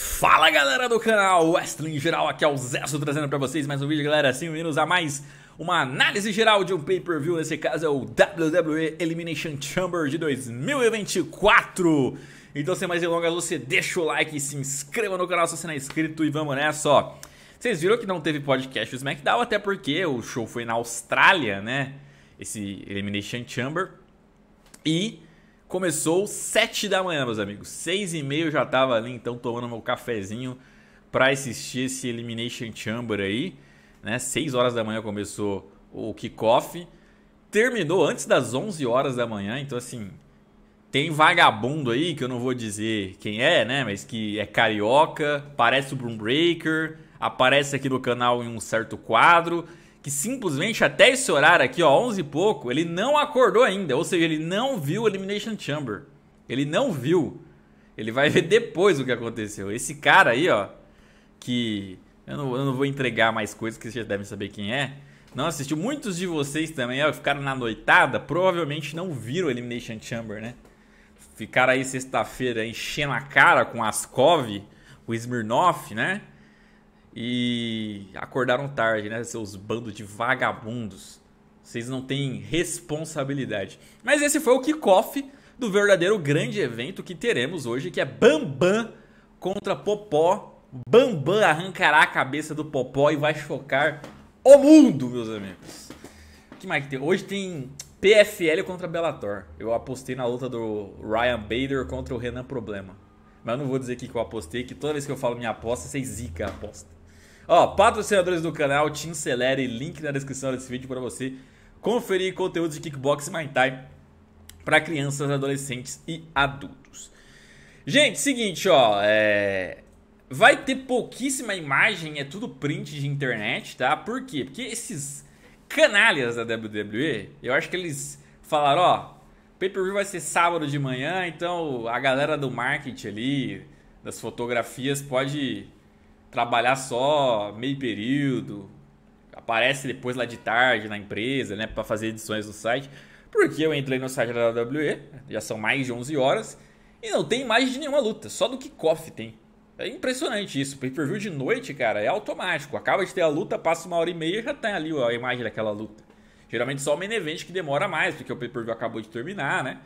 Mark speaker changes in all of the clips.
Speaker 1: Fala galera do canal Wrestling Geral, aqui é o Zesso trazendo para vocês mais um vídeo galera, 5 minutos a mais uma análise geral de um pay-per-view, nesse caso é o WWE Elimination Chamber de 2024 Então sem mais delongas, você deixa o like, se inscreva no canal se você não é inscrito e vamos nessa ó Vocês viram que não teve podcast do SmackDown, até porque o show foi na Austrália né, esse Elimination Chamber E Começou sete da manhã, meus amigos. Seis e meia eu já tava ali, então, tomando meu cafezinho pra assistir esse Elimination Chamber aí. Né? Seis horas da manhã começou o kickoff. Terminou antes das 11 horas da manhã, então, assim... Tem vagabundo aí, que eu não vou dizer quem é, né? Mas que é carioca, parece o Broom Breaker, aparece aqui no canal em um certo quadro que simplesmente até esse horário aqui, ó, 11 e pouco, ele não acordou ainda. Ou seja, ele não viu o Elimination Chamber. Ele não viu. Ele vai ver depois o que aconteceu. Esse cara aí, ó, que eu não, eu não vou entregar mais coisas que vocês já devem saber quem é. Não assistiu. Muitos de vocês também, ó, ficaram na noitada, provavelmente não viram o Elimination Chamber, né? Ficaram aí sexta-feira enchendo a cara com Ascov, o Smirnoff, né? e acordaram tarde, né? Seus bandos de vagabundos. Vocês não têm responsabilidade. Mas esse foi o kickoff do verdadeiro grande evento que teremos hoje, que é Bambam contra Popó. Bambam arrancará a cabeça do Popó e vai chocar o mundo, meus amigos. O que mais que tem? Hoje tem PFL contra Bellator. Eu apostei na luta do Ryan Bader contra o Renan Problema. Mas eu não vou dizer aqui que eu apostei, que toda vez que eu falo minha aposta, vocês zica a aposta. Ó, patrocinadores do canal, Team Celere, link na descrição desse vídeo para você conferir conteúdo de kickbox Muay Thai para crianças, adolescentes e adultos. Gente, seguinte, ó, é... vai ter pouquíssima imagem, é tudo print de internet, tá? Por quê? Porque esses canalhas da WWE, eu acho que eles falaram, ó, pay-per-view vai ser sábado de manhã, então a galera do marketing ali, das fotografias, pode trabalhar só meio período, aparece depois lá de tarde na empresa, né, para fazer edições do site. Porque eu entrei no site da WWE, já são mais de 11 horas, e não tem mais de nenhuma luta, só do que kickoff tem. É impressionante isso. Pay-per-view de noite, cara, é automático. Acaba de ter a luta, passa uma hora e meia já tem ali a imagem daquela luta. Geralmente só o main event que demora mais, porque o pay-per-view acabou de terminar, né?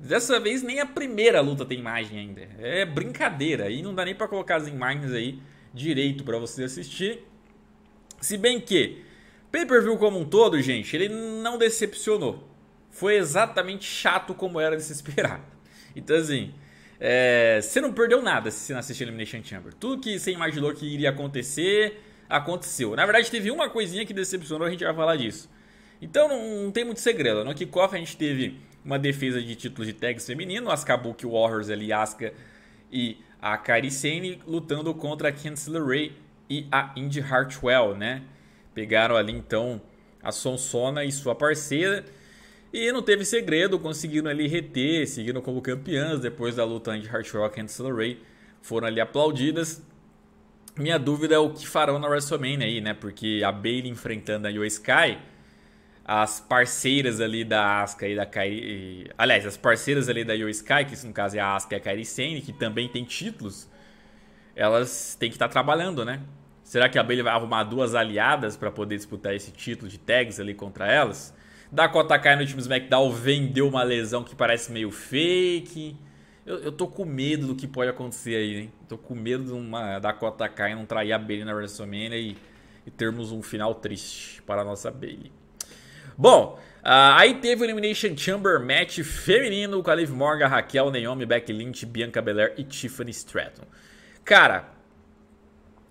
Speaker 1: Dessa vez nem a primeira luta tem imagem ainda. É brincadeira. E não dá nem para colocar as imagens aí direito para você assistir. Se bem que pay-per-view como um todo, gente, ele não decepcionou. Foi exatamente chato como era de se esperar. Então assim, é, você não perdeu nada se você não assistir Elimination Chamber. Tudo que você imaginou que iria acontecer, aconteceu. Na verdade, teve uma coisinha que decepcionou, a gente vai falar disso. Então não, não tem muito segredo. No kickoff a gente teve uma defesa de títulos de tags feminino, as Kabuki Warriors ali, Asuka e a Kairi Sane lutando contra a Kinsler Ray e a Indy Hartwell, né? Pegaram ali então a Sonsona e sua parceira. E não teve segredo, conseguiram ali reter, seguiram como campeãs depois da luta Indy Hartwell e Kinsler Ray. Foram ali aplaudidas. Minha dúvida é o que farão na WrestleMania aí, né? Porque a Bailey enfrentando a o Sky as parceiras ali da Asuka e da Kairi... Aliás, as parceiras ali da Yo Sky, que no caso é a Asuka e a Kairi Sane, que também tem títulos, elas têm que estar tá trabalhando, né? Será que a Bailey vai arrumar duas aliadas para poder disputar esse título de tags ali contra elas? Dakota Kai no último SmackDown vendeu uma lesão que parece meio fake. Eu, eu tô com medo do que pode acontecer aí, hein? Tô com medo de uma Dakota Kai não trair a Bailey na WrestleMania e, e termos um final triste para a nossa Bailey. Bom, Uh, aí teve o Elimination Chamber match feminino com a Liv Morgan, Raquel, Naomi, Becky Lynch, Bianca Belair e Tiffany Stratton. Cara,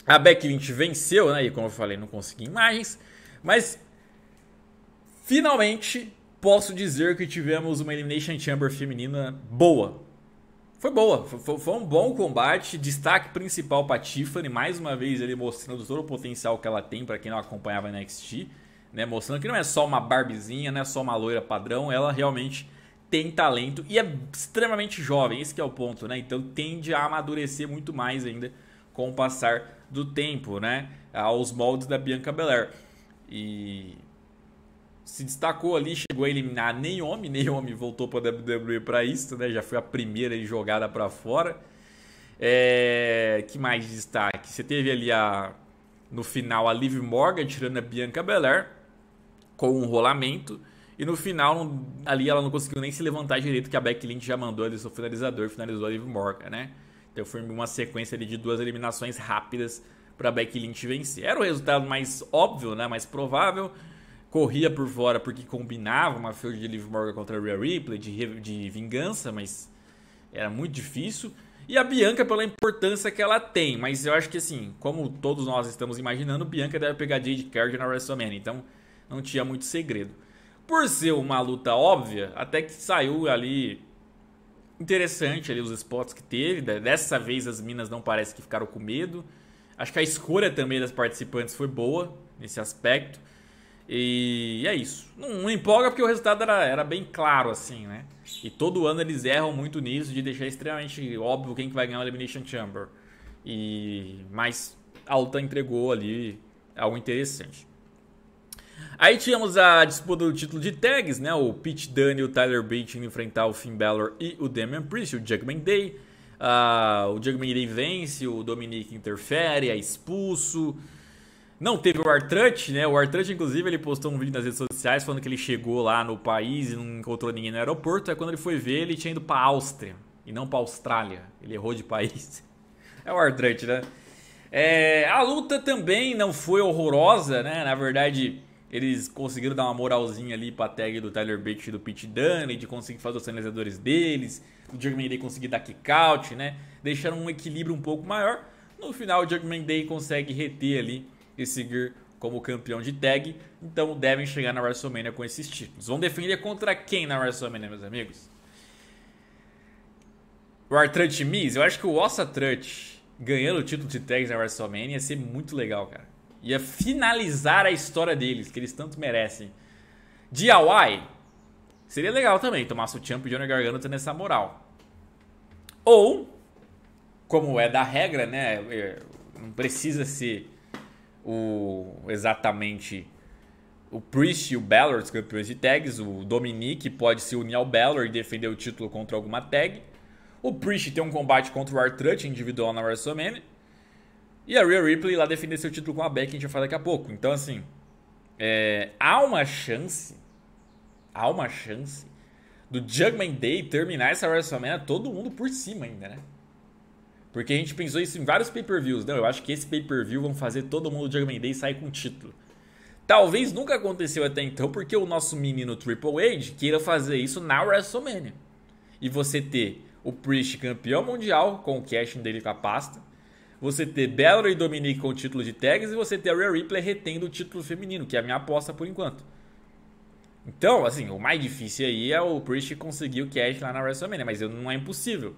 Speaker 1: a Becky Lynch venceu, né? E como eu falei, não consegui imagens. Mas finalmente posso dizer que tivemos uma Elimination Chamber feminina boa. Foi boa, foi, foi um bom combate. Destaque principal para Tiffany, mais uma vez ele mostrando todo o potencial que ela tem para quem não acompanhava a NXT né? Mostrando que não é só uma barbizinha, não é só uma loira padrão, ela realmente tem talento e é extremamente jovem, esse é o ponto, né? Então tende a amadurecer muito mais ainda com o passar do tempo, né? Aos moldes da Bianca Belair. E se destacou ali, chegou a eliminar homem nem homem voltou para a WWE para isso, né? Já foi a primeira jogada para fora. É... que mais de destaque? Você teve ali a no final a Liv Morgan tirando a Bianca Belair com um rolamento. E no final, ali ela não conseguiu nem se levantar direito, que a Lynch já mandou ali seu finalizador, finalizou a Liv Morgan, né? Então foi uma sequência ali de duas eliminações rápidas para a Lynch vencer. Era o resultado mais óbvio, né? Mais provável. Corria por fora porque combinava uma feud de Liv Morgan contra a Rhea Ripley, de, de vingança, mas era muito difícil. E a Bianca pela importância que ela tem, mas eu acho que assim, como todos nós estamos imaginando, Bianca deve pegar Jade Card na WrestleMania, então não tinha muito segredo. Por ser uma luta óbvia, até que saiu ali interessante ali os spots que teve. Dessa vez as minas não parece que ficaram com medo. Acho que a escolha também das participantes foi boa nesse aspecto. E é isso. Não, não empolga porque o resultado era, era bem claro, assim, né? E todo ano eles erram muito nisso, de deixar extremamente óbvio quem que vai ganhar o Elimination Chamber. E... Mas a luta entregou ali algo interessante. Aí tínhamos a disputa do título de tags, né? O Pete Dunne e o Tyler Bate enfrentar o Finn Balor e o Damian Priest, o Judgment Day. Uh, o Judgment Day vence, o Dominic interfere, é expulso. Não teve o Artrut, né? O Artrut, inclusive, ele postou um vídeo nas redes sociais falando que ele chegou lá no país e não encontrou ninguém no aeroporto. Aí quando ele foi ver, ele tinha ido pra Áustria e não pra Austrália. Ele errou de país. É o Artrut, né? É, a luta também não foi horrorosa, né? Na verdade, eles conseguiram dar uma moralzinha ali pra tag do Tyler Bates e do Pete Dunne, de conseguir fazer os sinalizadores deles, o Jugman Day conseguir dar kick-out, né? Deixaram um equilíbrio um pouco maior. No final, o Jugman Day consegue reter ali e seguir como campeão de tag. Então devem chegar na WrestleMania com esses títulos. Vão defender contra quem na WrestleMania, meus amigos? O Artrut Miz? Eu acho que o Ossa Trut ganhando o título de tags na WrestleMania ia ser muito legal, cara. Ia finalizar a história deles, que eles tanto merecem. DIY. Seria legal também tomar sutiã pro Johnny Gargano tendo essa moral. Ou, como é da regra, né? É, não precisa ser o exatamente o Priest e o Balor, os campeões de tags. O Dominique pode se unir ao Balor e defender o título contra alguma tag. O Priest tem um combate contra o Artrut individual na WrestleMania. E a Rhea Ripley lá defender seu título com a Becky, a gente vai falar daqui a pouco. Então, assim, é, há uma chance, há uma chance do Judgment Day terminar essa WrestleMania todo mundo por cima ainda, né? Porque a gente pensou isso em vários pay-per-views. Não, eu acho que esse pay-per-view vão fazer todo mundo do Judgment Day sair com o título. Talvez nunca aconteceu até então, porque o nosso menino Triple H queira fazer isso na WrestleMania. E você ter o Priest campeão mundial com o cash dele com a pasta você ter Bellary e Dominique com o título de tags e você ter a Rhea Ripley retendo o título feminino, que é a minha aposta por enquanto. Então, assim, o mais difícil aí é o Priest conseguir o cash lá na WrestleMania, mas não é impossível.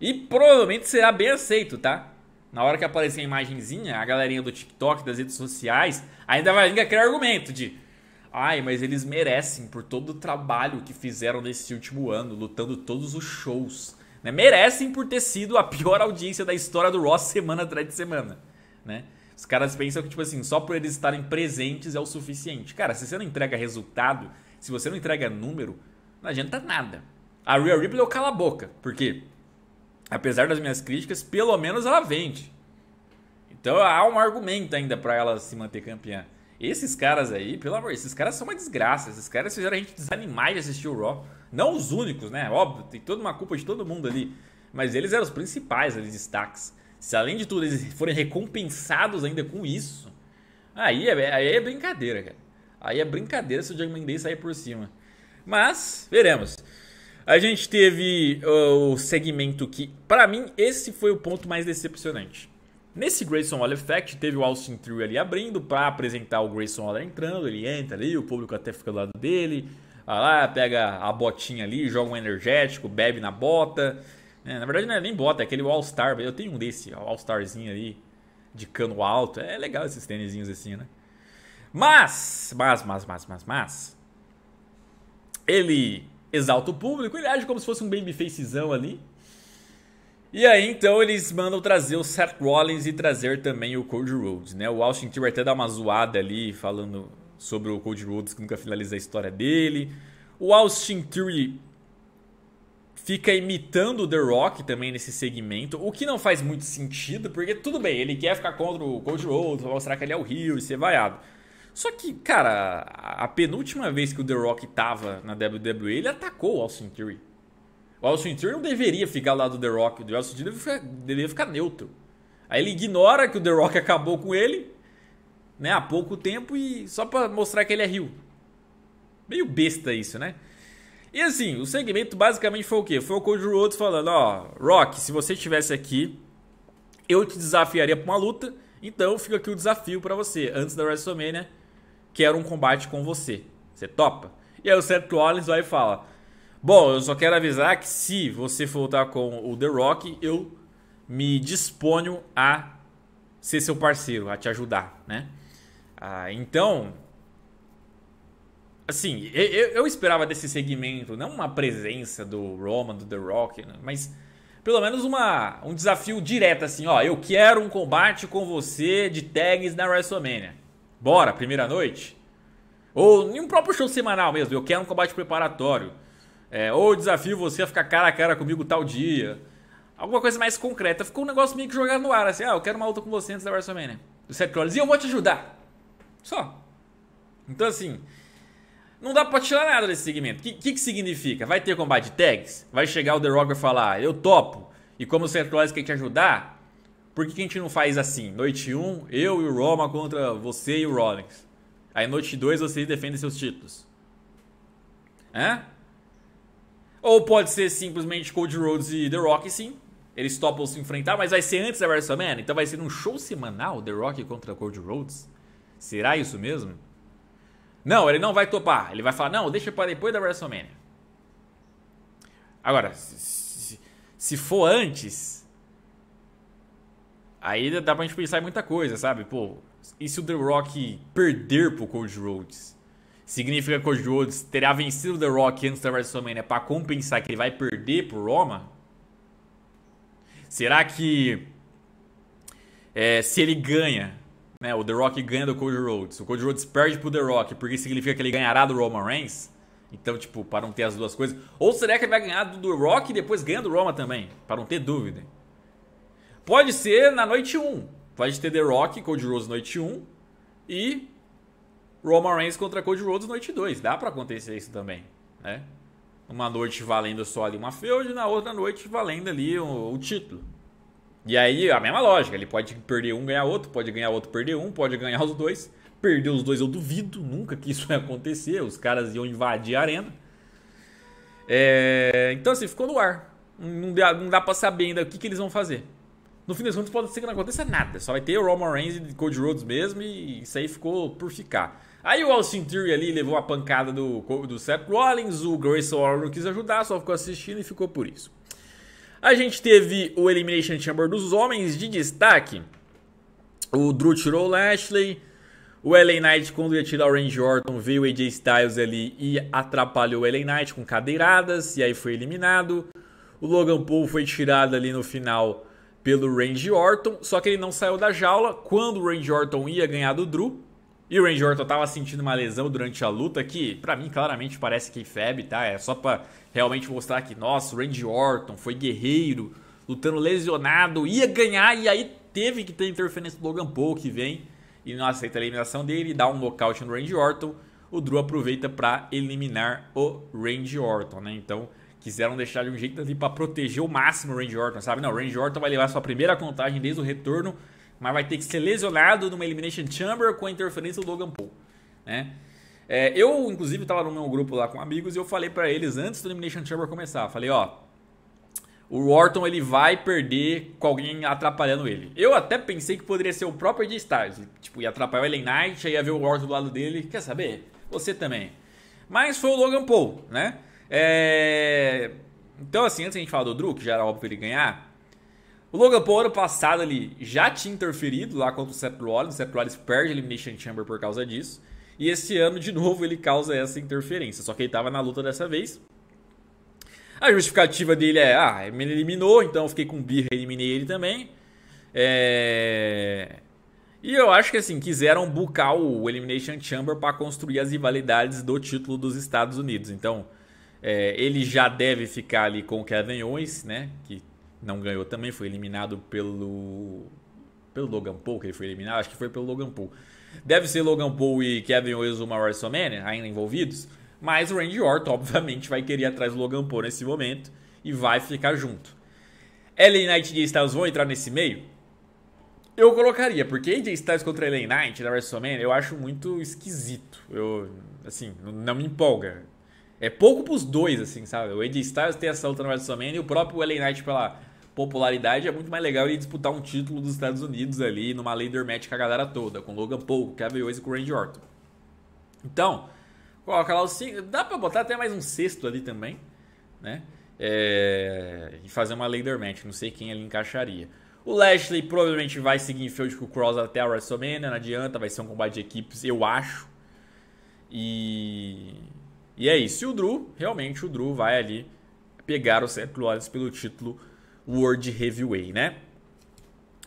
Speaker 1: E provavelmente será bem aceito, tá? Na hora que aparecer a imagenzinha, a galerinha do TikTok, das redes sociais, ainda vai vir aquele argumento de Ai, mas eles merecem por todo o trabalho que fizeram nesse último ano, lutando todos os shows. Né? Merecem por ter sido a pior audiência da história do Raw semana atrás de semana. Né? Os caras pensam que, tipo assim, só por eles estarem presentes é o suficiente. Cara, se você não entrega resultado, se você não entrega número, não adianta nada. A Real Ripley eu é cala a boca, porque, apesar das minhas críticas, pelo menos ela vende. Então há um argumento ainda para ela se manter campeã. Esses caras aí, pelo amor, esses caras são uma desgraça. Esses caras fizeram a gente desanimar de assistir o Raw. Não os únicos, né? Óbvio, tem toda uma culpa de todo mundo ali. Mas eles eram os principais ali, destaques. Se além de tudo eles forem recompensados ainda com isso, aí é, aí é brincadeira, cara. Aí é brincadeira se o Jugman Day sair por cima. Mas, veremos. A gente teve uh, o segmento que, para mim, esse foi o ponto mais decepcionante. Nesse Grayson Waller Effect, teve o Austin Theory ali abrindo para apresentar o Grayson Waller entrando, ele entra ali, o público até fica do lado dele, vai ah lá, pega a botinha ali, joga um energético, bebe na bota. É, na verdade não é nem bota, é aquele All-Star, eu tenho um desse, All-Starzinho ali, de cano alto. É legal esses tênisinhos assim, né? Mas, mas, mas, mas, mas, mas, ele exalta o público, ele age como se fosse um babyfacezão ali, e aí, então, eles mandam trazer o Seth Rollins e trazer também o Cody Rhodes, né? O Austin Theory até dá uma zoada ali, falando sobre o Cody Rhodes, que nunca finaliza a história dele. O Austin Theory fica imitando o The Rock também nesse segmento, o que não faz muito sentido, porque tudo bem, ele quer ficar contra o Cody Rhodes, mostrar que ele é o Rio e ser vaiado. Só que, cara, a penúltima vez que o The Rock tava na WWE, ele atacou o Austin Theory. O Austin Theory não deveria ficar lá do The Rock. O Austin Theory deveria ficar, deveria ficar neutro. Aí ele ignora que o The Rock acabou com ele, né, há pouco tempo e só para mostrar que ele é rio. Meio besta isso, né? E assim, o segmento basicamente foi o quê? Foi o Cody Rhodes falando, ó, Rock, se você estivesse aqui, eu te desafiaria para uma luta, então fica aqui o desafio para você. Antes da WrestleMania, quero um combate com você. Você topa? E aí o Seth Rollins vai e fala: Bom, eu só quero avisar que se você for com o The Rock, eu me disponho a ser seu parceiro, a te ajudar, né? Ah, então, assim, eu, eu, esperava desse segmento, não uma presença do Roman, do The Rock, né? mas pelo menos uma, um desafio direto, assim, ó, eu quero um combate com você de tags na WrestleMania. Bora, primeira noite? Ou em um próprio show semanal mesmo, eu quero um combate preparatório. É, ou desafio você a ficar cara a cara comigo tal dia. Alguma coisa mais concreta. Ficou um negócio meio que jogado no ar, assim, ah, eu quero uma luta com você antes da WrestleMania. Do Seth Rollins, e eu vou te ajudar. Só. Então, assim, não dá pra tirar nada desse segmento. O que, que, que, significa? Vai ter combate tags? Vai chegar o The Rock e falar, eu topo. E como o Seth Rollins quer te ajudar, por que, que a gente não faz assim? Noite 1, um, eu e o Roma contra você e o Rollins. Aí noite 2 você defende seus títulos. Hã? Ou pode ser simplesmente Cody Rhodes e The Rock, sim. Eles topam se enfrentar, mas vai ser antes da WrestleMania. Então vai ser um show semanal The Rock contra Cody Rhodes? Será isso mesmo? Não, ele não vai topar. Ele vai falar, não, deixa para depois da WrestleMania. Agora, se, for antes, aí dá pra gente pensar em muita coisa, sabe? Pô, e se o The Rock perder pro Cody Rhodes? significa que Cody Rhodes terá vencido The Rock antes da WrestleMania para compensar que ele vai perder pro Roma? Será que é, se ele ganha, né, o The Rock ganha do Cody Rhodes, o Cody Rhodes perde pro The Rock, porque significa que ele ganhará do Roman Reigns? Então, tipo, para não ter as duas coisas. Ou será que ele vai ganhar do, The Rock e depois ganha do Roma também? Para não ter dúvida. Pode ser na noite 1. Pode ter The Rock, Cody Rhodes noite 1 e Roman Reigns contra Cody Rhodes noite 2. Dá para acontecer isso também, né? Uma noite valendo só ali uma feud, na outra noite valendo ali o, o título. E aí, a mesma lógica, ele pode perder um, ganhar outro, pode ganhar outro, perder um, pode ganhar os dois. Perder os dois eu duvido, nunca que isso ia acontecer, os caras iam invadir a arena. É... Então assim, ficou no ar. Não dá, não dá pra saber ainda o que, que eles vão fazer. No fim das contas, pode ser que não aconteça nada. Só vai ter o Roman Reigns e Cody Rhodes mesmo e isso aí ficou por ficar. Aí o Austin Theory ali levou a pancada do, do Seth Rollins, o Grayson Waller não quis ajudar, só ficou assistindo e ficou por isso. A gente teve o Elimination Chamber dos homens de destaque. O Drew tirou o Lashley, o LA Knight, quando ia tirar o Randy Orton, veio o AJ Styles ali e atrapalhou o LA Knight com cadeiradas, e aí foi eliminado. O Logan Paul foi tirado ali no final pelo Randy Orton, só que ele não saiu da jaula. Quando o Randy Orton ia ganhar do Drew, e o Randy Orton tava sentindo uma lesão durante a luta que, para mim, claramente parece que é feb, tá? É só pra realmente mostrar que, nossa, o Randy Orton foi guerreiro, lutando lesionado, ia ganhar e aí teve que ter interferência do Logan Paul que vem e não aceita a eliminação dele, dá um nocaute no Randy Orton. O Drew aproveita para eliminar o Randy Orton, né? Então, quiseram deixar de um jeito ali para proteger o máximo o Randy Orton, sabe? Não, o Randy Orton vai levar sua primeira contagem desde o retorno mas vai ter que ser lesionado numa Elimination Chamber com a interferência do Logan Paul, né? É, eu, inclusive, estava no meu grupo lá com amigos e eu falei para eles antes do Elimination Chamber começar, falei, ó, o Orton ele vai perder com alguém atrapalhando ele. Eu até pensei que poderia ser o próprio AJ Styles, tipo, ia atrapalhar o Ellen Knight, aí ia ver o Orton do lado dele, quer saber? Você também. Mas foi o Logan Paul, né? É... Então, assim, antes a gente falar do Drew, que já era óbvio ele ganhar, o Logan Paul, ano passado, ele já tinha interferido lá contra o Seth Rollins. O Seth Rollins perde a Elimination Chamber por causa disso. E esse ano, de novo, ele causa essa interferência. Só que ele estava na luta dessa vez. A justificativa dele é: ah, me eliminou, então eu fiquei com birra e eliminei ele também. É... E eu acho que assim, quiseram bucar o Elimination Chamber para construir as rivalidades do título dos Estados Unidos. Então, é, ele já deve ficar ali com o Kevin Owens, né? Que não ganhou também, foi eliminado pelo pelo Logan Paul, que ele foi eliminado, acho que foi pelo Logan Paul. Deve ser Logan Paul e Kevin Owens uma WrestleMania ainda envolvidos, mas o Randy Orton obviamente vai querer ir atrás do Logan Paul nesse momento e vai ficar junto. LA Knight e AJ Styles vão entrar nesse meio? Eu colocaria, porque AJ Styles contra LA Knight na WrestleMania eu acho muito esquisito. Eu, assim, não me empolga. É pouco pros dois, assim, sabe? O Andy Styles tem essa luta no WrestleMania e o próprio LA Knight pela popularidade é muito mais legal ele disputar um título dos Estados Unidos ali numa leader match com a galera toda, com Logan Paul, Kevin Owens e com Randy Orton. Então, coloca lá o cinco, dá para botar até mais um sexto ali também, né? É, e fazer uma leader match, não sei quem ali encaixaria. O Lashley provavelmente vai seguir em field com o Cross até a WrestleMania, não adianta, vai ser um combate de equipes, eu acho. E e é isso. E o Drew, realmente, o Drew vai ali pegar o Seth Rollins pelo título World Heavyweight, né?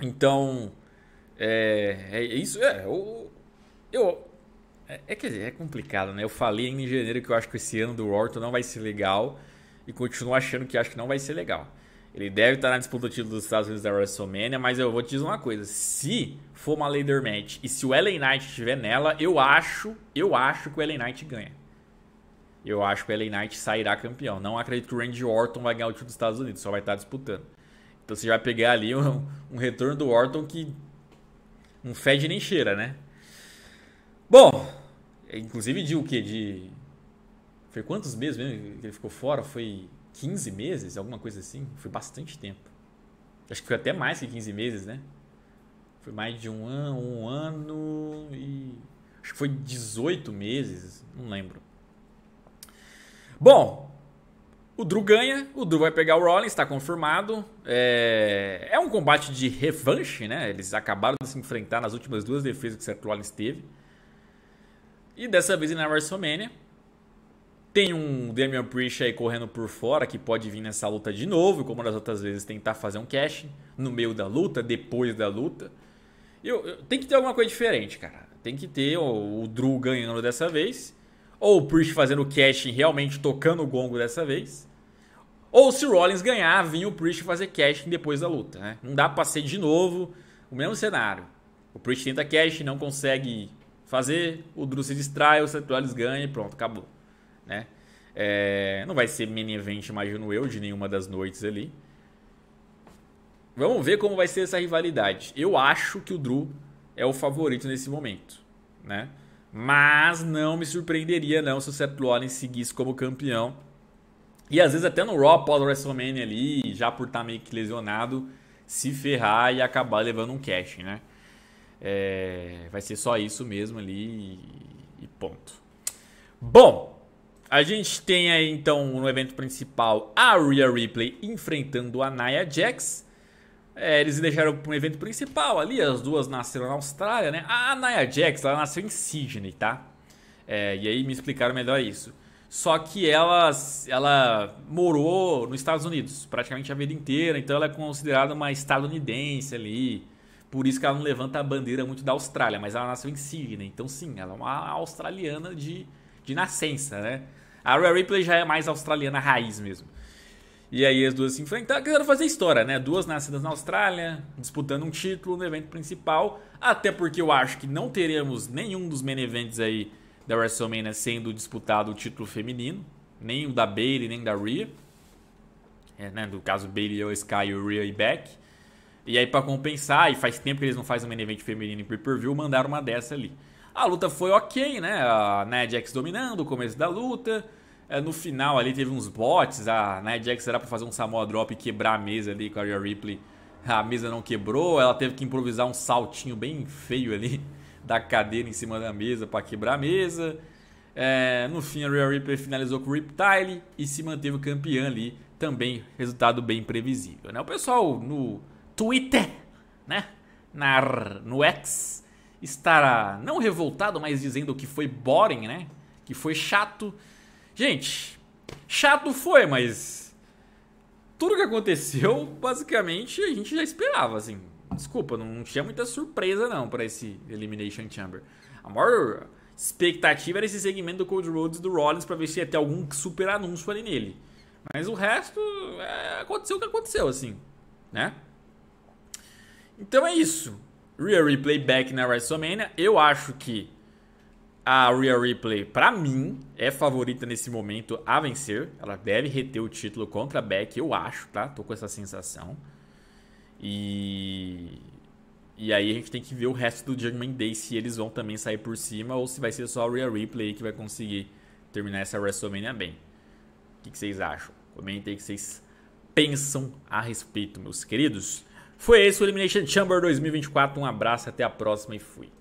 Speaker 1: Então, é, é isso. É, eu, eu, é, é, quer dizer, é complicado, né? Eu falei em janeiro que eu acho que esse ano do Orton não vai ser legal e continuo achando que acho que não vai ser legal. Ele deve estar na disputa do título dos Estados Unidos da WrestleMania, mas eu vou te dizer uma coisa: se for uma Leather Match e se o LA Knight estiver nela, eu acho, eu acho que o LA Knight ganha. Eu acho que o LA Knight sairá campeão. Não acredito que o Randy Orton vai ganhar o título dos Estados Unidos, só vai estar disputando. Então você vai pegar ali um, um retorno do Orton que não fede nem cheira, né? Bom, inclusive de o quê? De. Foi quantos meses mesmo que ele ficou fora? Foi 15 meses? Alguma coisa assim? Foi bastante tempo. Acho que foi até mais que 15 meses, né? Foi mais de um ano, um ano e. Acho que foi 18 meses, não lembro. Bom, o Drew ganha, o Drew vai pegar o Rollins, está confirmado. É... é... um combate de revanche, né? Eles acabaram de se enfrentar nas últimas duas defesas que o Seth Rollins teve. E dessa vez na WrestleMania. Tem um Damian Priest aí correndo por fora que pode vir nessa luta de novo, como das outras vezes, tentar fazer um cash no meio da luta, depois da luta. Eu, eu, tem que ter alguma coisa diferente, cara. Tem que ter o, o Drew ganhando dessa vez ou o Priest fazendo o cashing realmente tocando o gongo dessa vez. Ou se o Rollins ganhar, vinha o Priest fazer cashing depois da luta. Né? Não dá pra ser de novo o mesmo cenário. O Priest tenta cash, não consegue fazer, o Drew se distrai, o Seth Rollins ganha e pronto, acabou. Né? É, não vai ser main event, imagino eu, de nenhuma das noites ali. Vamos ver como vai ser essa rivalidade. Eu acho que o Drew é o favorito nesse momento, né? Mas não me surpreenderia não se o Seth Rollins seguisse como campeão. E às vezes até no Raw pós-WrestleMania ali, já por estar tá meio que lesionado, se ferrar e acabar levando um cash, né? É, vai ser só isso mesmo ali e, e ponto. Bom, a gente tem aí então no evento principal a Rhea Ripley enfrentando a Nia Jax. É, eles deixaram para um evento principal ali, as duas nasceram na Austrália, né? A Naya Jax, ela nasceu em Sydney, tá? É, e aí me explicaram melhor isso. Só que ela, ela morou nos Estados Unidos praticamente a vida inteira, então ela é considerada uma estadunidense ali. Por isso que ela não levanta a bandeira muito da Austrália, mas ela nasceu em Sydney, então sim, ela é uma australiana de, de nascença, né? A Rare Ripley já é mais australiana raiz mesmo. E aí as duas se enfrentaram, quiseram fazer história, né? Duas nascidas na Austrália, disputando um título no evento principal. Até porque eu acho que não teremos nenhum dos main events aí da WrestleMania sendo disputado o título feminino. Nem o da Bailey, nem da Rhea. É, né? No caso, Bailey ou Sky, o Rhea e Beck. E aí para compensar, e faz tempo que eles não fazem um main event feminino em pay-per-view, mandaram uma dessa ali. A luta foi ok, né? A Nia Jax dominando o começo da luta... É, no final ali teve uns bots, a Nia Jax era pra fazer um Samoa Drop e quebrar a mesa ali com a Rhea Ripley. A mesa não quebrou, ela teve que improvisar um saltinho bem feio ali da cadeira em cima da mesa para quebrar a mesa. É, no fim, a Rhea Ripley finalizou com o Riptile e se manteve campeã ali. Também resultado bem previsível. Né? O pessoal no Twitter, né? Na, no X, estará não revoltado, mas dizendo que foi boring, né? Que foi chato. Gente, chato foi, mas tudo que aconteceu, basicamente, a gente já esperava, assim. Desculpa, não tinha muita surpresa não para esse Elimination Chamber. A maior expectativa era esse segmento do Cold Rhodes do Rollins para ver se ia ter algum super anúncio ali nele. Mas o resto é, aconteceu o que aconteceu, assim, né? Então é isso. Real Replay back na WrestleMania. Eu acho que a Rhea Ripley, para mim, é favorita nesse momento a vencer. Ela deve reter o título contra a Beck, eu acho, tá? Tô com essa sensação. E e aí a gente tem que ver o resto do Judgment Day se eles vão também sair por cima ou se vai ser só a Rhea Ripley que vai conseguir terminar essa WrestleMania bem. O que, que vocês acham? Comentem o que vocês pensam a respeito, meus queridos. Foi esse o Elimination Chamber 2024. Um abraço, até a próxima e fui.